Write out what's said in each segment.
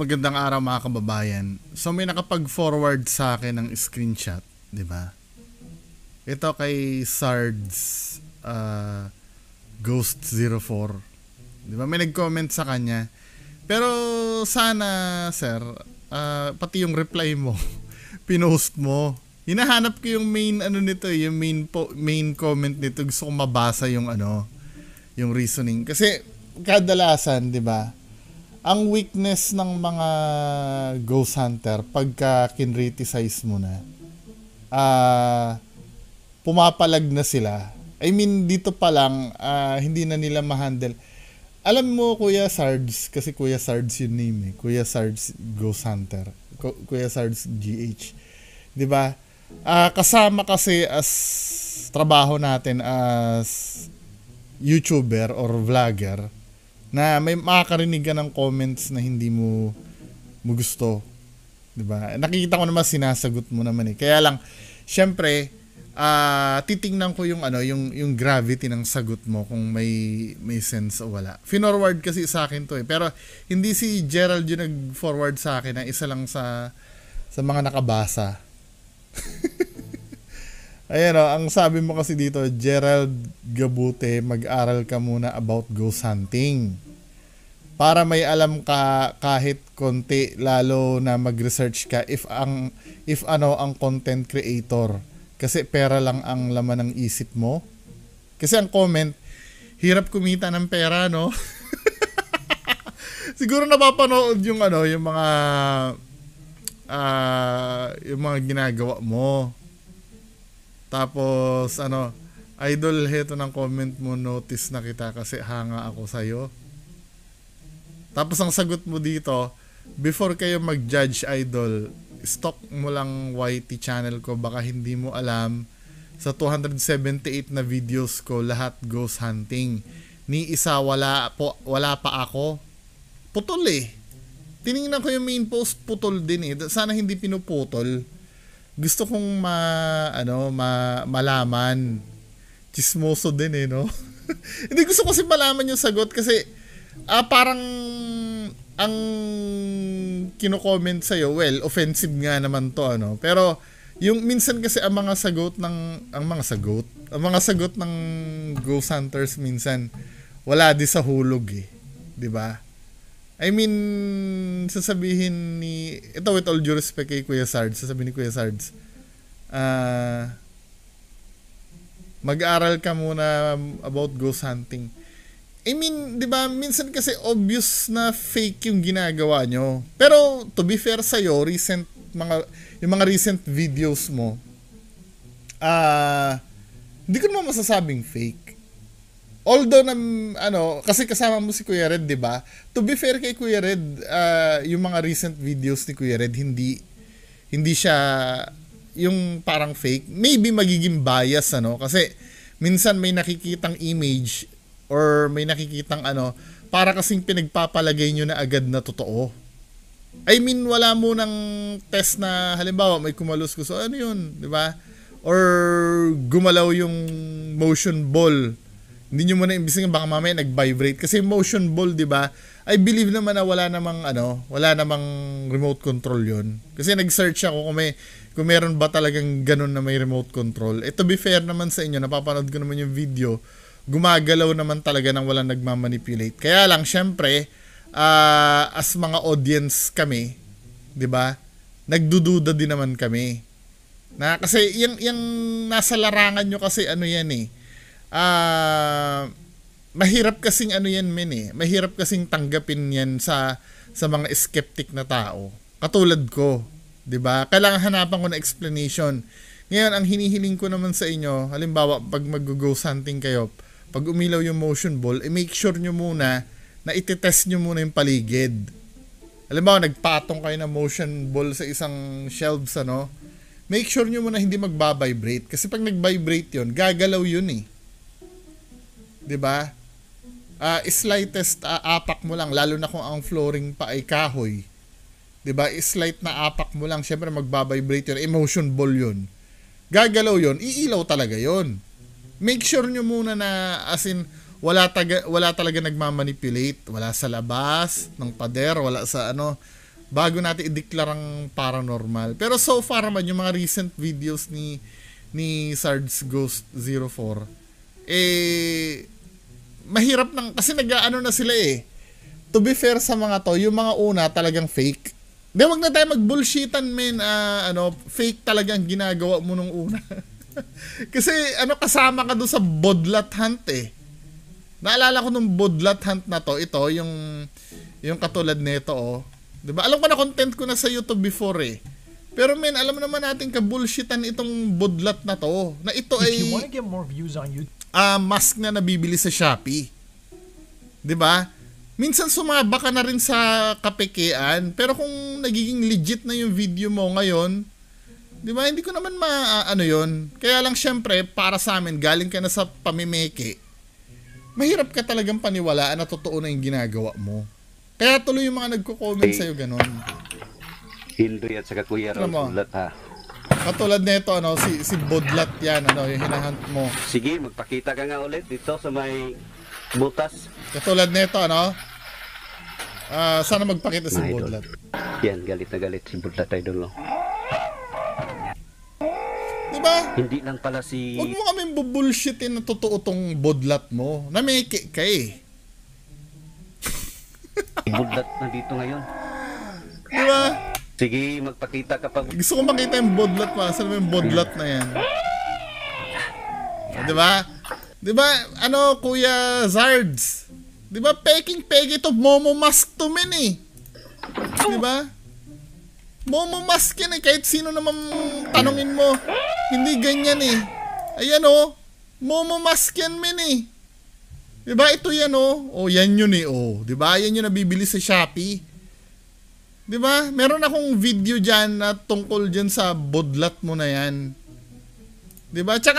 magandang araw mga kababayan. So may nakapag-forward sa akin ng screenshot, 'di ba? Ito kay Sards uh, Ghost 04. 'Di ba? May nag-comment sa kanya. Pero sana, sir, uh, pati yung reply mo, pinost mo. Hinahanap ko yung main ano nito, eh, yung main po, main comment nito. Gusto ko mabasa yung ano, yung reasoning kasi kadalasan, 'di ba? ang weakness ng mga ghost hunter pagka kinriticize mo na uh, pumapalag na sila I mean dito pa lang uh, hindi na nila ma-handle alam mo Kuya Sards kasi Kuya Sards yung name eh Kuya Sards Ghost Hunter Kuya Sards GH 'di ba uh, kasama kasi as trabaho natin as YouTuber or vlogger na may makakarinig ka ng comments na hindi mo mo gusto. 'Di ba? Nakikita ko naman sinasagot mo naman eh. Kaya lang syempre uh, titingnan ko yung ano, yung yung gravity ng sagot mo kung may may sense o wala. Finorward kasi sa akin to eh. Pero hindi si Gerald yung nag-forward sa akin na isa lang sa sa mga nakabasa. Ayan o, oh, ang sabi mo kasi dito, Gerald Gabute, mag-aral ka muna about ghost hunting. Para may alam ka kahit konti lalo na mag-research ka if ang if ano ang content creator kasi pera lang ang laman ng isip mo. Kasi ang comment, hirap kumita ng pera, no? Siguro napapanood yung ano, yung mga uh, yung mga ginagawa mo tapos ano, idol heto ng comment mo, notice na kita kasi hanga ako sa iyo. Tapos ang sagot mo dito, before kayo mag-judge idol, stock mo lang YT channel ko baka hindi mo alam sa 278 na videos ko lahat ghost hunting. Ni isa wala po wala pa ako. Putol eh. Tiningnan ko yung main post, putol din eh. Sana hindi pinuputol gusto kong ma ano ma, malaman. Chismoso din eh, no? Hindi gusto kasi malaman yung sagot kasi ah, parang ang kino-comment sa iyo, well, offensive nga naman 'to ano. Pero yung minsan kasi ang mga sagot ng ang mga sagot, ang mga sagot ng ghost hunters minsan wala di sa hulog eh, 'di ba? I mean, sasabihin ni, ito with all due respect kay Kuya Sards, sasabihin ni Kuya Sards, ah, uh, mag-aral ka muna about ghost hunting. I mean, di ba, minsan kasi obvious na fake yung ginagawa nyo. Pero, to be fair sa'yo, recent, mga, yung mga recent videos mo, ah, uh, hindi ko naman masasabing fake although na, ano, kasi kasama mo si Kuya Red, 'di ba? To be fair kay Kuya Red, uh, yung mga recent videos ni Kuya Red hindi hindi siya yung parang fake. Maybe magiging bias ano kasi minsan may nakikitang image or may nakikitang ano para kasing pinagpapalagay nyo na agad na totoo. I mean, wala mo ng test na halimbawa may kumalos ko so ano yun, 'di ba? Or gumalaw yung motion ball hindi nyo muna imbisin baka mamaya nag-vibrate. Kasi motion ball, di ba? I believe naman na wala namang, ano, wala namang remote control yon Kasi nag-search ako kung may, kung meron ba talagang ganun na may remote control. Eh, to be fair naman sa inyo, napapanood ko naman yung video, gumagalaw naman talaga nang walang nagmamanipulate. Kaya lang, syempre, uh, as mga audience kami, di ba? Nagdududa din naman kami. Na kasi yung yung nasa larangan nyo kasi ano yan eh uh, mahirap kasing ano yan men eh. Mahirap kasing tanggapin yan sa sa mga skeptic na tao. Katulad ko, 'di ba? Kailangan hanapan ko ng explanation. Ngayon, ang hinihiling ko naman sa inyo, halimbawa pag mag go hunting kayo, pag umilaw yung motion ball, eh, make sure nyo muna na itetest nyo muna yung paligid. Halimbawa, nagpatong kayo ng motion ball sa isang shelves, ano? Make sure nyo muna hindi magba-vibrate. Kasi pag nag-vibrate yun, gagalaw yun eh. 'Di ba? Uh, slightest uh, apak mo lang lalo na kung ang flooring pa ay kahoy. 'Di ba? Slight na apak mo lang, syempre magba-vibrate 'yun, emotion ball 'yun. Gagalaw 'yun, iilaw talaga 'yun. Make sure nyo muna na as in wala taga, wala talaga nagmamanipulate, wala sa labas ng pader, wala sa ano bago natin ideklarang paranormal. Pero so far man yung mga recent videos ni ni Sards Ghost 04 eh, mahirap nang, kasi nag-ano na sila eh. To be fair sa mga to, yung mga una talagang fake. Hindi, wag na tayo magbullshitan men. Uh, ano, fake talaga ang ginagawa mo nung una. Kasi, ano, kasama ka doon sa bodlat hunt, eh. Naalala ko nung bodlat hunt na to, ito, yung, yung katulad nito, oh. 'Di ba? Alam ko na content ko na sa YouTube before, eh. Pero men, alam naman natin ka-bullshitan itong bodlat na to. Na ito If ay... you wanna get more views on YouTube, uh, mask na nabibili sa Shopee. 'Di ba? Minsan sumaba ka na rin sa kapekean, pero kung nagiging legit na yung video mo ngayon, 'di ba? Hindi ko naman ma ano 'yon. Kaya lang syempre para sa amin galing ka na sa pamimeke. Mahirap ka talagang paniwalaan na totoo na yung ginagawa mo. Kaya tuloy yung mga nagko-comment sa sa'yo ganun. Hillary at saka Kuya Ron, ha. Katulad nito ano, si si Budlat 'yan, ano, yung hinahunt mo. Sige, magpakita ka nga ulit dito sa may butas. Katulad nito ano. Ah, uh, sana magpakita si my Budlat. Yan, galit na galit si Budlat idol. Oh. Diba? Hindi lang pala si... Huwag mo kaming bubullshitin na totoo tong budlat mo. Nameke ka eh. budlat na dito ngayon. Diba? Sige, magpakita ka pag... Gusto ko makita yung bodlat pa. Saan mo yung bodlat na yan? Ah, di ba? Di ba, ano, Kuya Zards? Di ba, peking peg ito, Momo Mask to men eh. Di ba? Momo Mask yan eh, kahit sino naman tanongin mo. Hindi ganyan eh. Ayan oh, Momo Mask yan men eh. Di ba, ito yan oh. Oh, yan yun eh oh. Di ba, yan yun nabibili sa Shopee. 'Di ba? Meron akong video diyan na tungkol diyan sa bodlat mo na 'yan. 'Di ba? Tsaka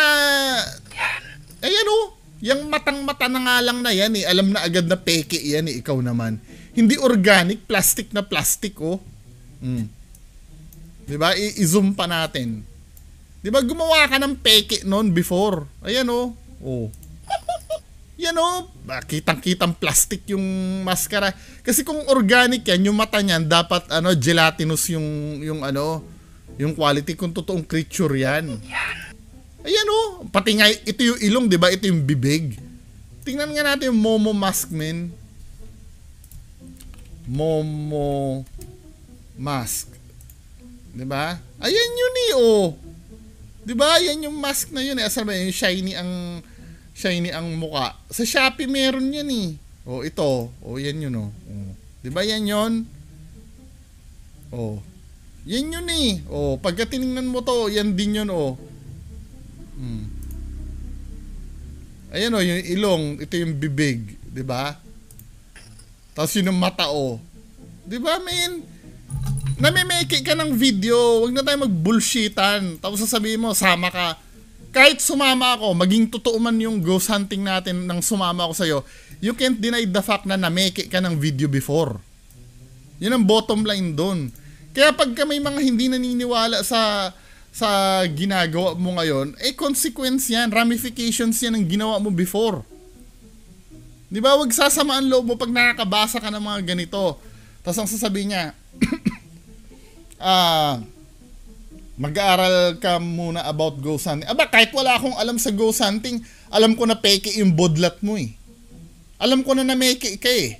ayan oh, yung matang-mata na nga lang na 'yan eh. Alam na agad na peke 'yan eh, ikaw naman. Hindi organic, plastic na plastic oh. Mm. 'Di ba? I-zoom pa natin. 'Di ba gumawa ka ng peke noon before? Ayan oh. Oh you know, kitang-kitang plastic yung maskara. Kasi kung organic yan, yung mata niyan dapat ano gelatinous yung yung ano, yung quality kung totoong creature yan. Ayan oh, pati nga ito yung ilong, 'di ba? Ito yung bibig. Tingnan nga natin yung Momo Mask men. Momo Mask. 'Di ba? Ayan yun eh oh. 'Di ba? Yan yung mask na yun eh. Asal ba yung shiny ang shiny ang mukha. Sa Shopee meron yan eh. Oh, ito, Oh, yan yun oh. o. Oh. 'Di ba yan 'yon? Oh. Yan yun eh. Oh, pagka tiningnan mo to, yan din yun oh. Hmm. Ayan oh, yung ilong, ito yung bibig, 'di ba? Tapos yun yung mata o. Oh. 'Di ba, men? Namimake ka ng video, wag na tayo magbullshitan. bullshitan Tapos sasabihin mo, sama ka kahit sumama ako, maging totoo man yung ghost hunting natin nang sumama ako sa'yo, you can't deny the fact na na nameke ka ng video before. Yun ang bottom line doon. Kaya pagka may mga hindi naniniwala sa sa ginagawa mo ngayon, eh consequence yan, ramifications yan ng ginawa mo before. Di ba? Huwag sasamaan loob mo pag nakakabasa ka ng mga ganito. Tapos ang sasabihin niya, ah, uh, mag-aaral ka muna about ghost hunting. Aba, kahit wala akong alam sa ghost hunting, alam ko na peke yung bodlat mo eh. Alam ko na na meke ka eh.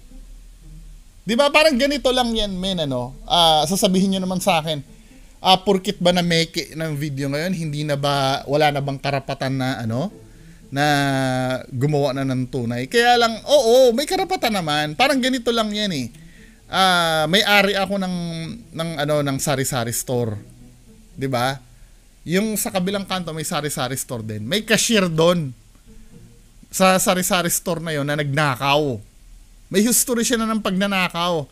Di ba parang ganito lang yan, men, ano? Uh, sasabihin nyo naman sa akin, uh, ah, purkit ba na meke ng video ngayon, hindi na ba, wala na bang karapatan na, ano, na gumawa na ng tunay. Kaya lang, oo, may karapatan naman. Parang ganito lang yan eh. Uh, ah, may ari ako ng, ng, ano, ng sari-sari store 'Di ba? Yung sa kabilang kanto may sari-sari store din. May cashier doon. Sa sari-sari store na 'yon na nagnakaw. May history siya na ng pagnanakaw.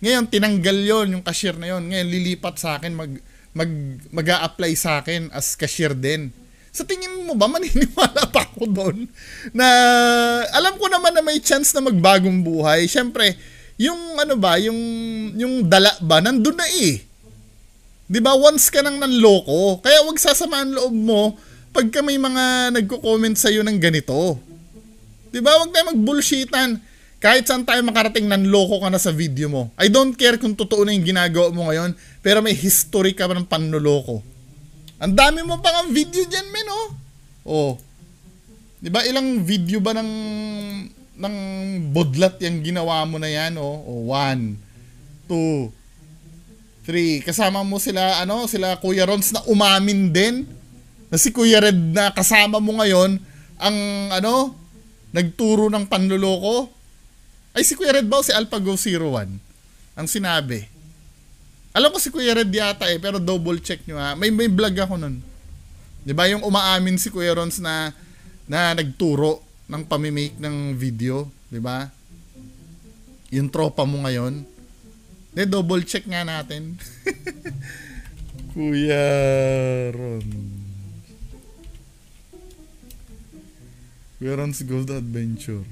Ngayon tinanggal 'yon yung cashier na 'yon. Ngayon lilipat sa akin mag mag mag-a-apply sa akin as cashier din. Sa tingin mo ba maniniwala pa ako doon na alam ko naman na may chance na magbagong buhay. Syempre, yung ano ba, yung yung dala ba nandoon na eh. 'Di ba? Once ka nang nanloko, kaya 'wag sasamaan loob mo pagka may mga nagko-comment sa iyo ng ganito. 'Di ba? 'Wag tayong magbullshitan. Kahit saan tayo makarating nanloko ka na sa video mo. I don't care kung totoo na yung ginagawa mo ngayon, pero may history ka pa ng panloloko. Ang dami mo pang video diyan, men, oh. Oh. 'Di ba ilang video ba ng ng bodlat yung ginawa mo na yan, oh? oh one, two, 3. Kasama mo sila, ano, sila Kuya Rons na umamin din. Na si Kuya Red na kasama mo ngayon ang, ano, nagturo ng panluloko. Ay, si Kuya Red ba o si AlphaGo 01? Ang sinabi. Alam ko si Kuya Red yata eh, pero double check nyo ha. May, may vlog ako nun. ba diba, yung umaamin si Kuya Rons na, na nagturo ng pamimake ng video. ba diba? Yung tropa mo ngayon De, double check nga natin. Kuya Ron. Kuya Ron's Gold Adventure.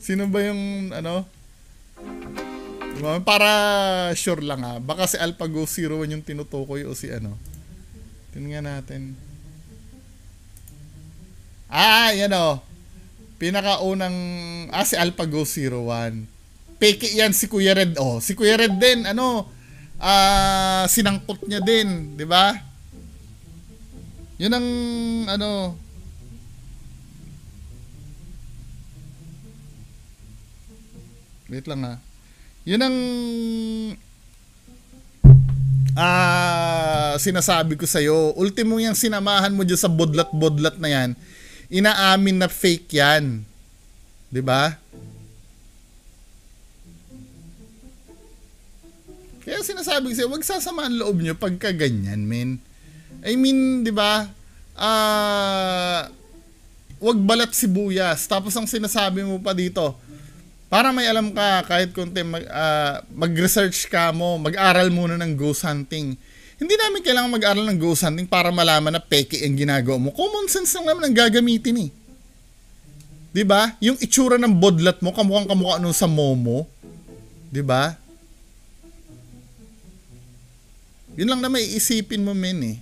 Sino ba yung ano? Para sure lang ha. Ah. Baka si AlphaGo 01 yung tinutukoy o si ano. Tingnan natin. Ah, yan o. Oh. Pinakaunang, ah si AlphaGo 01. Peke yan si Kuya Red. Oh, si Kuya Red din, ano, uh, sinangkot niya din, 'di ba? 'Yun ang ano Wait lang ha. Ah. 'Yun ang ah uh, sinasabi ko sa iyo, ultimo yang sinamahan mo diyan sa bodlat-bodlat na 'yan, inaamin na fake 'yan. 'Di ba? Kaya sinasabi ko sa'yo, huwag sasamaan loob nyo pagka ganyan, men. I mean, di ba? Ah... Uh, wag balat sibuyas. Tapos ang sinasabi mo pa dito, para may alam ka kahit konti mag, uh, mag-research ka mo, mag-aral muna ng ghost hunting. Hindi namin kailangan mag-aral ng ghost hunting para malaman na peke ang ginagawa mo. Common sense lang naman ang gagamitin eh. 'Di ba? Yung itsura ng bodlat mo, kamukhang kamukha nung sa Momo. 'Di ba? Yun lang na may isipin mo men eh.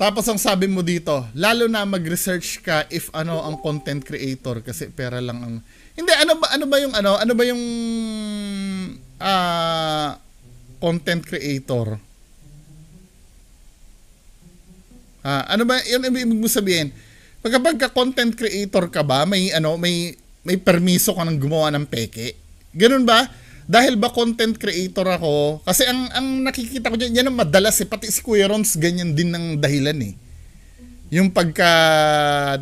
Tapos ang sabi mo dito, lalo na mag-research ka if ano ang content creator kasi pera lang ang Hindi ano ba ano ba yung ano ano ba yung uh, content creator? Ah, uh, ano ba yun ibig mo sabihin? kapag ka content creator ka ba, may ano, may may permiso ka ng gumawa ng peke. Ganun ba? Dahil ba content creator ako? Kasi ang, ang nakikita ko dyan, yan ang madalas eh. Pati si Kuya Rons, ganyan din ng dahilan eh. Yung pagka,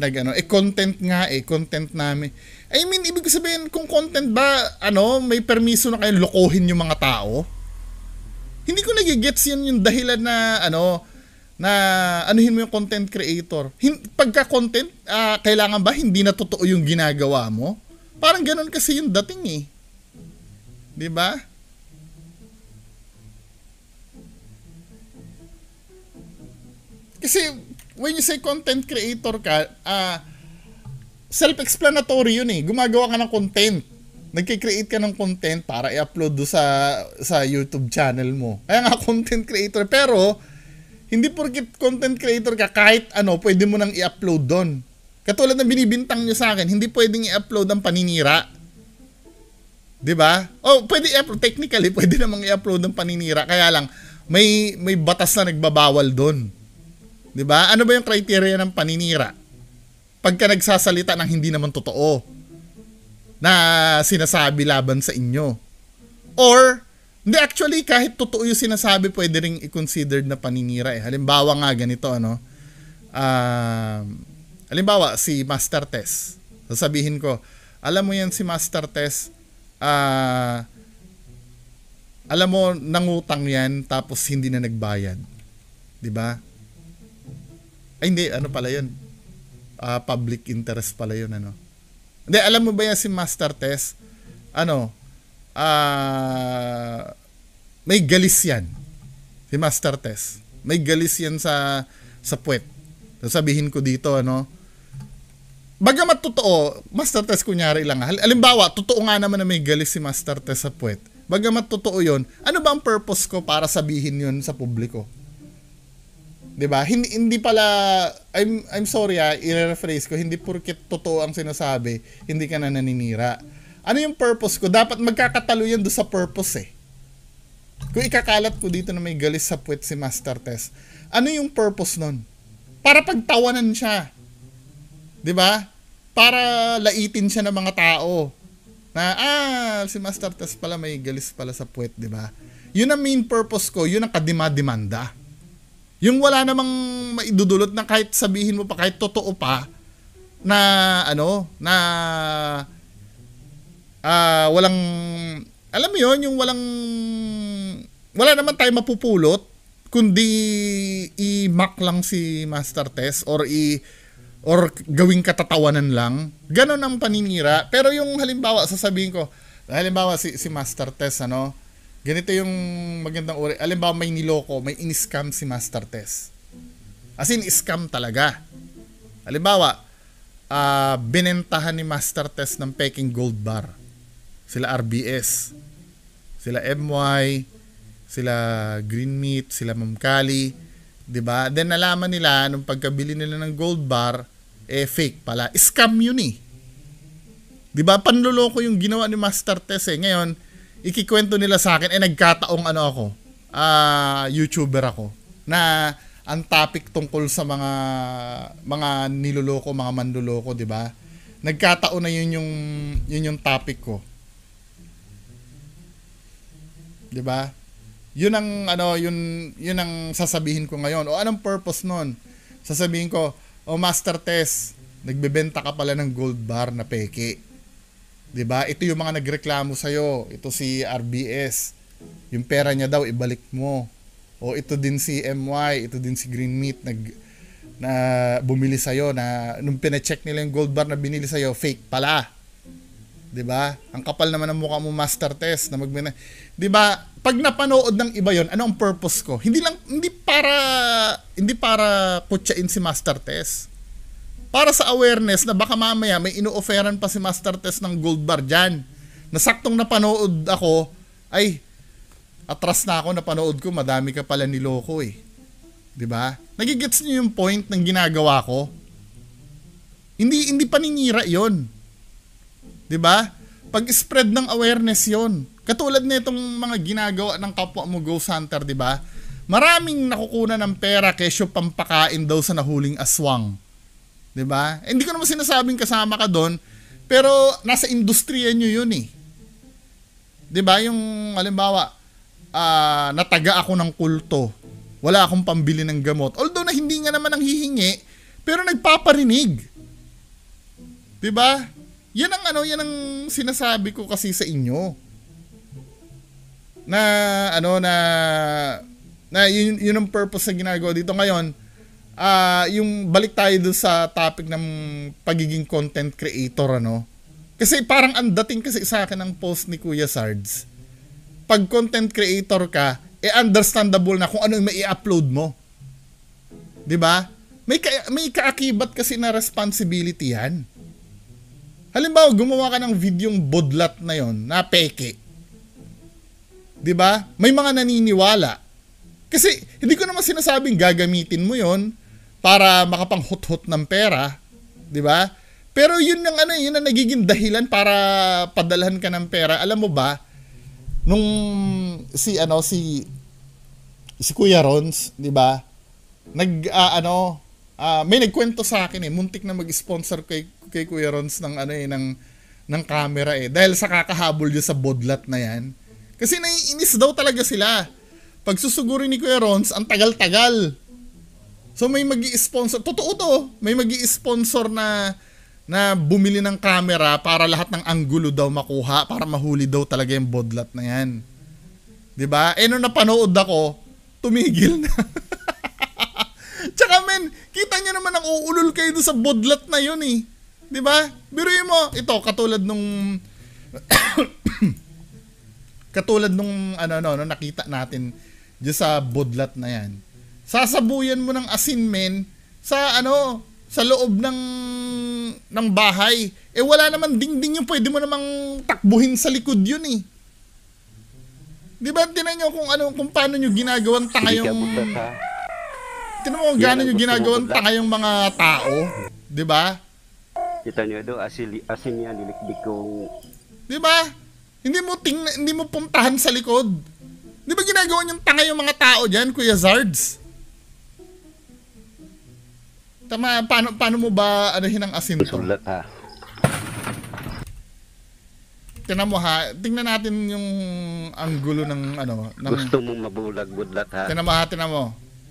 nagano, eh content nga eh, content namin. I mean, ibig sabihin, kung content ba, ano, may permiso na kayo lokohin yung mga tao? Hindi ko nagigets yun yung dahilan na, ano, na anuhin mo yung content creator. Hin- pagka content, uh, ah, kailangan ba hindi na totoo yung ginagawa mo? Parang ganun kasi yung dating eh. 'Di ba? Kasi when you say content creator ka, uh, self-explanatory yun eh. Gumagawa ka ng content. Nagki-create ka ng content para i-upload do sa sa YouTube channel mo. Kaya nga content creator pero hindi porkit content creator ka, kahit ano, pwede mo nang i-upload doon. Katulad ng binibintang nyo sa akin, hindi pwedeng i-upload ang paninira. 'Di ba? Oh, pwede i-upload technically, pwede namang i-upload ang paninira. Kaya lang may may batas na nagbabawal doon. 'Di ba? Ano ba yung criteria ng paninira? Pagka nagsasalita ng hindi naman totoo na sinasabi laban sa inyo. Or hindi, actually, kahit totoo yung sinasabi, pwede rin i-considered na paninira eh. Halimbawa nga, ganito, ano. Uh, halimbawa, si Master Tess. Sasabihin ko, alam mo yan si Master Tess, uh, alam mo, nangutang yan, tapos hindi na nagbayad. ba? Diba? Ay, hindi, ano pala yun? Uh, public interest pala yun, ano. Hindi, alam mo ba yan si Master Tess? Ano, uh, may galis yan. Si Master Tess. May galis yan sa sa puwet. Sasabihin ko dito, ano, bagamat totoo, Master Tess kunyari lang. Halimbawa, totoo nga naman na may galis si Master Tess sa puwet. Bagamat totoo yon, ano ba ang purpose ko para sabihin yon sa publiko? 'Di ba? Hindi, hindi pala I'm I'm sorry ah, i-rephrase ko, hindi porket totoo ang sinasabi, hindi ka na naninira. Ano yung purpose ko? Dapat magkakatalo yan do sa purpose eh. Kung ikakalat ko dito na may galis sa puwet si Master Tess, ano yung purpose nun? Para pagtawanan siya. 'Di ba? Para laitin siya ng mga tao. Na, ah, si Master Tess pala may galis pala sa puwet, 'di ba? Yun ang main purpose ko, yun ang kadima-demanda. Yung wala namang maidudulot na kahit sabihin mo pa, kahit totoo pa, na ano, na uh, walang alam mo yon yung walang wala naman tayo mapupulot kundi i-mock lang si Master Tess or i or gawing katatawanan lang. Ganon ang paninira. Pero yung halimbawa, sasabihin ko, halimbawa si, si Master Tess, ano, ganito yung magandang uri. Halimbawa, may niloko, may in-scam si Master Tess. As in, scam talaga. Halimbawa, uh, binentahan ni Master Tess ng peking gold bar sila RBS, sila MY, sila Green Meat, sila Ma'am Kali, 'di ba? Then nalaman nila nung pagkabili nila ng gold bar, eh fake pala. Scam 'yun eh. 'Di ba? Panloloko yung ginawa ni Master Tess eh. Ngayon, ikikwento nila sa akin eh nagkataong ano ako, ah uh, YouTuber ako na ang topic tungkol sa mga mga niloloko, mga manloloko, 'di ba? Nagkataon na 'yun yung 'yun yung topic ko. 'Di ba? 'Yun ang ano, 'yun 'yun ang sasabihin ko ngayon. O anong purpose noon? Sasabihin ko, "O oh, Master Test, nagbebenta ka pala ng gold bar na peke." 'Di ba? Ito yung mga nagreklamo sa iyo. Ito si RBS. Yung pera niya daw ibalik mo. O ito din si MY, ito din si Green Meat nag na bumili sa iyo na nung pina-check nila yung gold bar na binili sa iyo, fake pala. 'di ba? Ang kapal naman ng mukha mo master test na magbina 'Di ba? Pag napanood ng iba 'yon, ano ang purpose ko? Hindi lang hindi para hindi para kutsain si Master Tess. Para sa awareness na baka mamaya may inooferan pa si Master Tess ng gold bar diyan. Nasaktong napanood ako, ay atras na ako napanood ko, madami ka pala niloko eh. 'Di ba? Nagigets niyo yung point ng ginagawa ko? Hindi hindi paninira 'yon. 'Di ba? Pag-spread ng awareness yon. Katulad nitong mga ginagawa ng kapwa mo go hunter, di ba? Maraming nakukuna ng pera kesyo pampakain daw sa nahuling aswang. Di ba? Eh, hindi ko naman sinasabing kasama ka doon, pero nasa industriya nyo yun eh. Di ba? Yung, halimbawa, uh, nataga ako ng kulto. Wala akong pambili ng gamot. Although na hindi nga naman ang hihingi, pero nagpaparinig. 'Di ba? Yan ang ano, yan ang sinasabi ko kasi sa inyo. Na ano na na yun, yun ang purpose na ginagawa dito ngayon. Uh, yung balik tayo doon sa topic ng pagiging content creator ano. Kasi parang ang dating kasi sa akin ng post ni Kuya Sards. Pag content creator ka, eh understandable na kung ano yung mai-upload mo. 'Di ba? May ka- may kaakibat kasi na responsibility 'yan Halimbawa, gumawa ka ng videong budlat na yon na peke. 'Di ba? May mga naniniwala. Kasi hindi ko naman sinasabing gagamitin mo yon para makapanghot-hot ng pera, 'di ba? Pero yun ang ano, yun ang nagiging dahilan para padalhan ka ng pera. Alam mo ba, nung si ano si si Kuya Rons, 'di ba? Nag uh, ano, Uh, may nagkwento sa akin eh, muntik na mag-sponsor kay, kay Kuya Rons ng ano eh, ng, ng camera eh. Dahil sa kakahabol niya sa bodlat na yan. Kasi naiinis daw talaga sila. Pag susuguri ni Kuya Rons, ang tagal-tagal. So may mag sponsor Totoo to. May mag sponsor na na bumili ng camera para lahat ng anggulo daw makuha para mahuli daw talaga yung bodlat na yan. 'Di ba? Eh no napanood ako, tumigil na. Tsaka men, kita nyo naman ang uulol kayo doon sa bodlat na yun eh. ba? Diba? Biruin mo, ito katulad nung katulad nung ano no, no nakita natin diyan sa bodlat na yan. Sasabuyan mo ng asin men sa ano, sa loob ng ng bahay. Eh wala naman dingding yung pwede mo namang takbuhin sa likod yun eh. Di ba tinan nyo kung ano kung paano nyo ginagawang tanga yung Tinan mo gano'n yung ginagawang tanga yung mga tao. Di ba? Kita nyo do, asin, asin niya, lilikdik kong... Di ba? Hindi mo ting hindi mo puntahan sa likod. Di ba ginagawa niyang tanga yung mga tao diyan, Kuya Zards? Tama, paano, paano mo ba ano hinang asin to? Sulat ha. Tingnan mo ha, tingnan natin yung ang gulo ng ano. Ng, Gusto mong mabulag budlat ha. Tingnan mo ha, tingnan mo.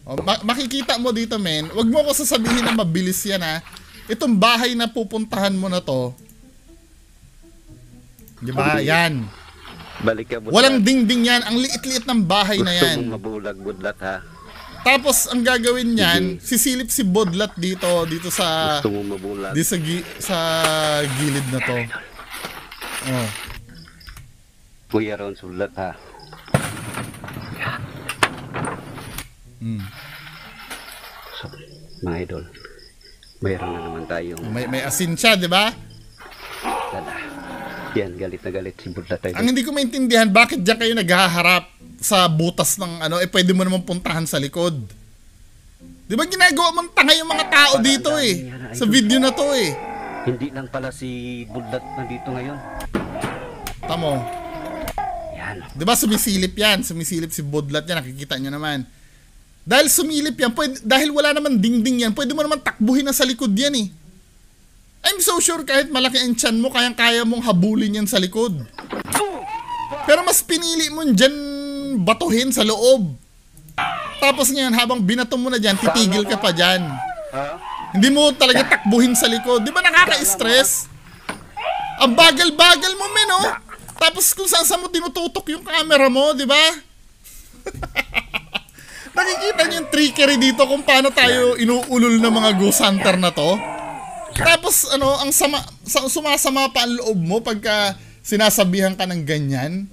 Oh, makikita mo dito, men. Huwag mo ko sasabihin na mabilis yan, ha. Itong bahay na pupuntahan mo na to. Di ba? Yan. Balik ka, Walang dingding yan. Ang liit-liit ng bahay Gusto na yan. Gusto mabulag, budlat, ha? Tapos, ang gagawin niyan, sisilip si Bodlat dito, dito sa... Gusto mo mabulag. Dito sa, gi- sa gilid na to. Oh. Kuya Ron, sulat ha. Mm. So, mga idol, mayroon na naman tayo. May, may asin siya, di ba? Tada. Yan, galit na galit si Budla tayo. Ang hindi ko maintindihan, bakit diyan kayo naghaharap sa butas ng ano, eh pwede mo naman puntahan sa likod. Di ba ginagawa mong tanga yung mga tao Para dito eh? Sa video na to eh. Hindi lang pala si Budlat dito ngayon. Tamo. Yan. Di ba sumisilip yan? Sumisilip si Budlat yan. Nakikita nyo naman. Dahil sumilip yan, pwede, dahil wala naman dingding yan, pwede mo naman takbuhin na sa likod yan eh. I'm so sure kahit malaki ang tiyan mo, kayang-kaya mong habulin yan sa likod. Pero mas pinili mo dyan batuhin sa loob. Tapos ngayon, habang binato mo na dyan, titigil ka pa dyan. Hindi mo talaga takbuhin sa likod. Di ba nakaka-stress? Ang bagal-bagal mo, men, oh. Tapos kung saan saan mo tinututok yung camera mo, di ba? Nakikita niyo yung trickery dito kung paano tayo inuulol ng mga ghost hunter na to? Tapos ano, ang sama, sumasama pa ang loob mo pagka sinasabihan ka ng ganyan.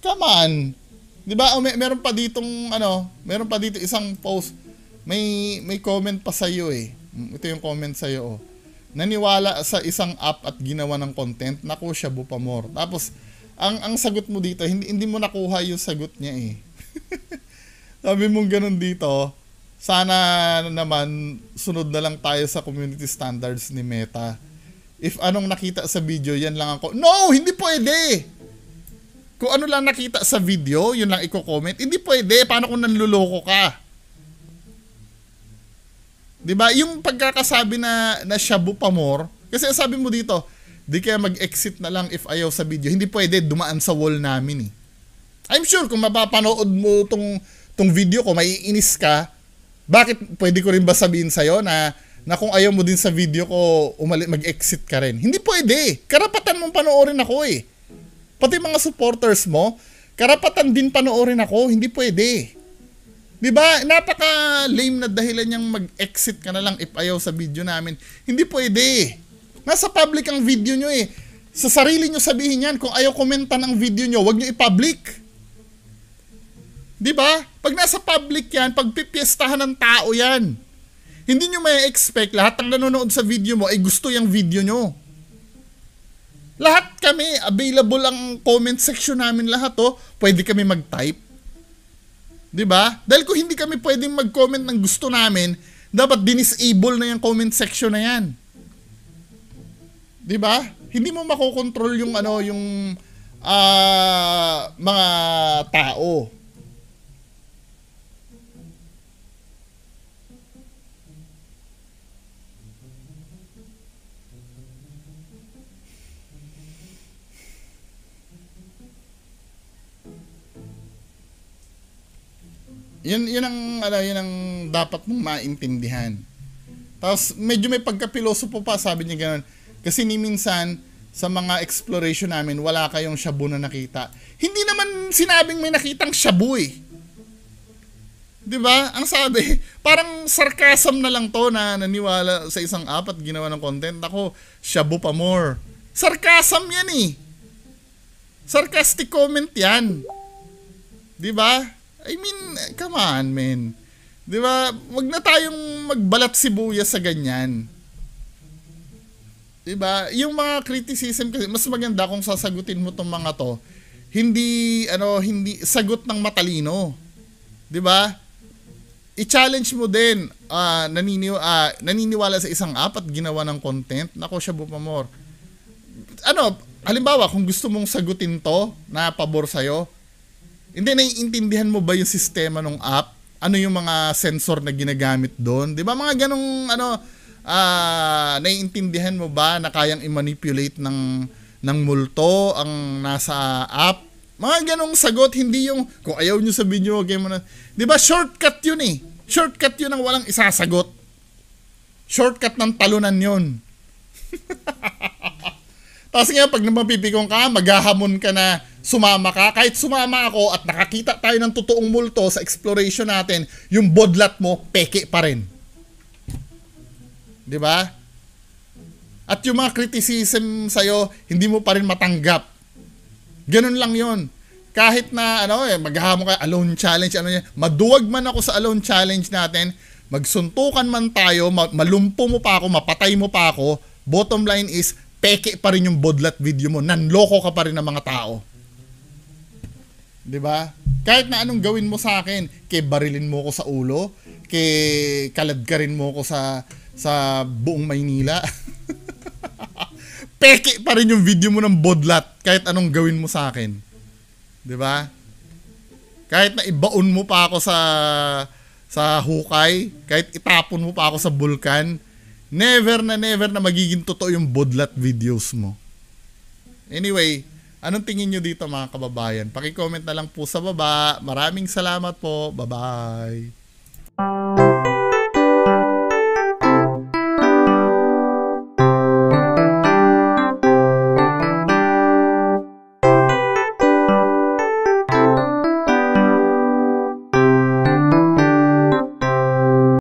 Come on. 'Di ba? Oh, may, meron pa ditong ano, meron pa dito isang post. May may comment pa sa iyo eh. Mm, ito yung comment sa iyo oh. Naniwala sa isang app at ginawa ng content, naku siya bupamor. Tapos ang ang sagot mo dito, hindi hindi mo nakuha yung sagot niya eh. sabi mong ganun dito, sana naman sunod na lang tayo sa community standards ni Meta. If anong nakita sa video, yan lang ako. No! Hindi pwede! Kung ano lang nakita sa video, yun lang i-comment. Hindi pwede. Paano kung nanluloko ka? 'Di ba? Yung pagkakasabi na na shabu pa more, kasi sabi mo dito, di kaya mag-exit na lang if ayaw sa video. Hindi pwede dumaan sa wall namin eh. I'm sure kung mapapanood mo tong tong video ko, maiinis ka, bakit pwede ko rin ba sabihin sa'yo na na kung ayaw mo din sa video ko umalit mag-exit ka rin. Hindi pwede. Karapatan mong panoorin ako eh. Pati mga supporters mo, karapatan din panoorin ako. Hindi pwede. 'Di ba? Napaka lame na dahilan niyang mag-exit ka na lang if ayaw sa video namin. Hindi pwede. Nasa public ang video niyo eh. Sa sarili niyo sabihin 'yan kung ayaw komenta ng video niyo, 'wag niyo i-public. Di ba? Pag nasa public yan, pag pipiestahan ng tao yan, hindi nyo may expect lahat ng nanonood sa video mo ay gusto yung video nyo. Lahat kami, available ang comment section namin lahat oh. Pwede kami mag-type. 'Di ba? Dahil kung hindi kami pwedeng mag-comment ng gusto namin, dapat dinisable na yung comment section na 'yan. 'Di ba? Hindi mo makokontrol yung ano, yung uh, mga tao. Yun, yun ang, ano, yun ang dapat mong maintindihan. Tapos, medyo may pagka-pilosopo pa, sabi niya ganun. Kasi ni minsan, sa mga exploration namin, wala kayong shabu na nakita. Hindi naman sinabing may nakitang shabu eh. Di ba? Ang sabi, parang sarcasm na lang to na naniwala sa isang apat ginawa ng content. Ako, shabu pa more. Sarcasm yan eh. Sarcastic comment yan. Di ba? I mean, come on, man. Di ba? Wag na tayong magbalat sibuyas sa ganyan. Di ba? Yung mga criticism kasi, mas maganda kung sasagutin mo tong mga to. Hindi, ano, hindi, sagot ng matalino. Di ba? I-challenge mo din, uh, naniniw, uh, naniniwala sa isang app at ginawa ng content. Nako, siya bupamor. Ano, halimbawa, kung gusto mong sagutin to na pabor sa'yo, hindi, naiintindihan mo ba yung sistema ng app? Ano yung mga sensor na ginagamit doon? Di ba mga ganong ano, uh, naiintindihan mo ba na kayang i-manipulate ng, ng multo ang nasa app? Mga ganong sagot, hindi yung kung ayaw niyo sabihin nyo, okay mo na. Di ba shortcut yun eh. Shortcut yun ang walang isasagot. Shortcut ng talunan yun. Tapos nga, pag namapipigong ka, maghahamon ka na sumama ka. Kahit sumama ako at nakakita tayo ng totoong multo sa exploration natin, yung bodlat mo, peke pa rin. Di ba? At yung mga criticism sa'yo, hindi mo pa rin matanggap. Ganun lang yon kahit na ano eh maghahamon ka alone challenge ano yan maduwag man ako sa alone challenge natin magsuntukan man tayo malumpo mo pa ako mapatay mo pa ako bottom line is peke pa rin yung bodlat video mo. Nanloko ka pa rin ng mga tao. 'Di ba? Kahit na anong gawin mo sa akin, kay barilin mo ko sa ulo, kay kaladkarin mo ko sa sa buong Maynila. peke pa rin yung video mo ng bodlat kahit anong gawin mo sa akin. 'Di ba? Kahit na ibaon mo pa ako sa sa hukay, kahit itapon mo pa ako sa bulkan, Never na never na magiging totoo yung bodlat videos mo. Anyway, anong tingin nyo dito mga kababayan? Pakicomment na lang po sa baba. Maraming salamat po. Bye-bye.